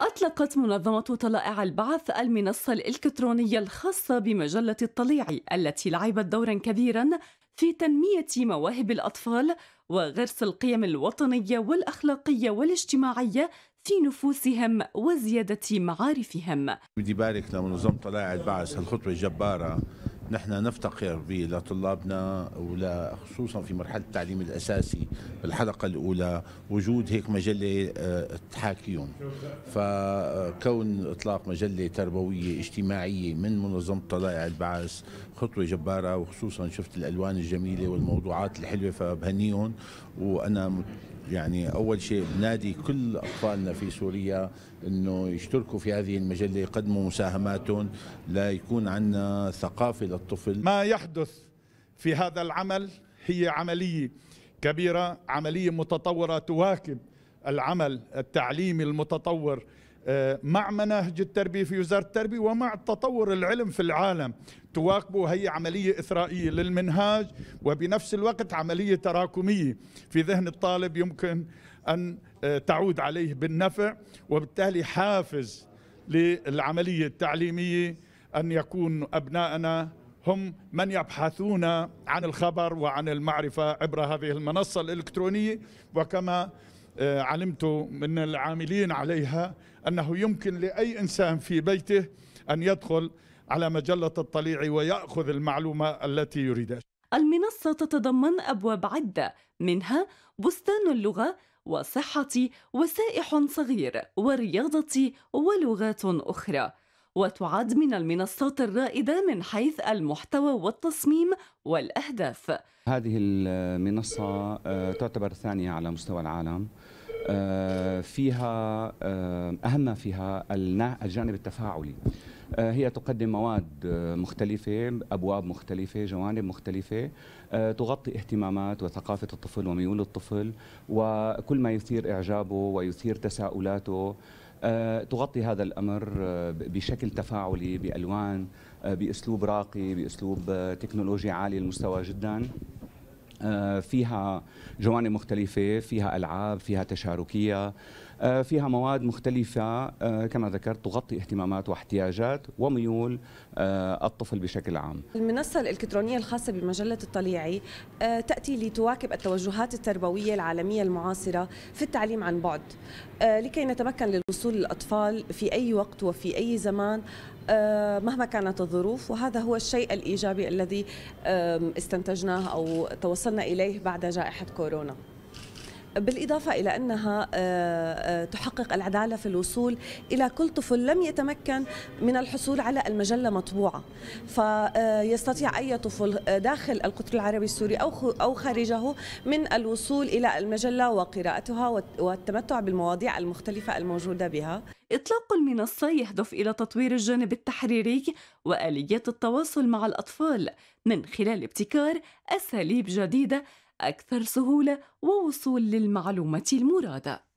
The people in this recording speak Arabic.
أطلقت منظمة طلائع البعث المنصة الإلكترونية الخاصة بمجلة الطليعي التي لعبت دورا كبيرا في تنمية مواهب الأطفال وغرس القيم الوطنية والأخلاقية والاجتماعية في نفوسهم وزيادة معارفهم بدي بارك لمنظمة طلائع البعث الخطوة الجبارة نحن نفتقر به لطلابنا ولا خصوصا في مرحله التعليم الاساسي بالحلقه الاولى وجود هيك مجله آه، تحاكيهم فكون اطلاق مجله تربويه اجتماعيه من منظمه طلائع البعث خطوه جباره وخصوصا شفت الالوان الجميله والموضوعات الحلوه فبهنيهم وانا يعني اول شيء بنادي كل اطفالنا في سوريا انه يشتركوا في هذه المجله يقدموا مساهماتهم ليكون عندنا ثقافه للطفل ما يحدث في هذا العمل هي عمليه كبيره عمليه متطوره تواكب العمل التعليمي المتطور آه، مع مناهج التربية في وزارة التربية ومع تطور العلم في العالم تواكبه هي عملية إثرائية للمنهاج وبنفس الوقت عملية تراكمية في ذهن الطالب يمكن أن آه، تعود عليه بالنفع وبالتالي حافز للعملية التعليمية أن يكون أبنائنا هم من يبحثون عن الخبر وعن المعرفة عبر هذه المنصة الإلكترونية وكما آه، علمت من العاملين عليها أنه يمكن لأي إنسان في بيته أن يدخل على مجلة الطليع ويأخذ المعلومة التي يريدها المنصة تتضمن أبواب عدة منها بستان اللغة وصحة وسائح صغير ورياضة ولغات أخرى وتعد من المنصات الرائدة من حيث المحتوى والتصميم والأهداف هذه المنصة آه، تعتبر ثانية على مستوى العالم آه، فيها آه، أهم ما فيها الجانب التفاعلي آه، هي تقدم مواد مختلفة أبواب مختلفة جوانب مختلفة تغطي اهتمامات وثقافة الطفل وميول الطفل وكل ما يثير إعجابه ويثير تساؤلاته تغطي هذا الأمر بشكل تفاعلي بألوان بأسلوب راقي بأسلوب تكنولوجي عالي المستوى جداً آه، فيها جوانب مختلفة فيها ألعاب فيها تشاركية آه، فيها مواد مختلفة آه، كما ذكرت تغطي اهتمامات واحتياجات وميول آه، الطفل بشكل عام المنصة الإلكترونية الخاصة بمجلة الطليعي تأتي لتواكب التوجهات التربوية العالمية المعاصرة في التعليم عن بعد لكي نتمكن للوصول للأطفال في أي وقت وفي أي زمان مهما كانت الظروف وهذا هو الشيء الإيجابي الذي استنتجناه أو توصلنا إليه بعد جائحة كورونا بالإضافة إلى أنها آه، آه، تحقق العدالة في الوصول إلى كل طفل لم يتمكن من الحصول على المجلة مطبوعة فيستطيع آه، أي طفل داخل القطر العربي السوري أو أو خارجه من الوصول إلى المجلة وقراءتها والتمتع بالمواضيع المختلفة الموجودة بها إطلاق المنصة يهدف إلى تطوير الجانب التحريري وآليات التواصل مع الأطفال من خلال ابتكار أساليب جديدة أكثر سهولة ووصول للمعلومة المرادة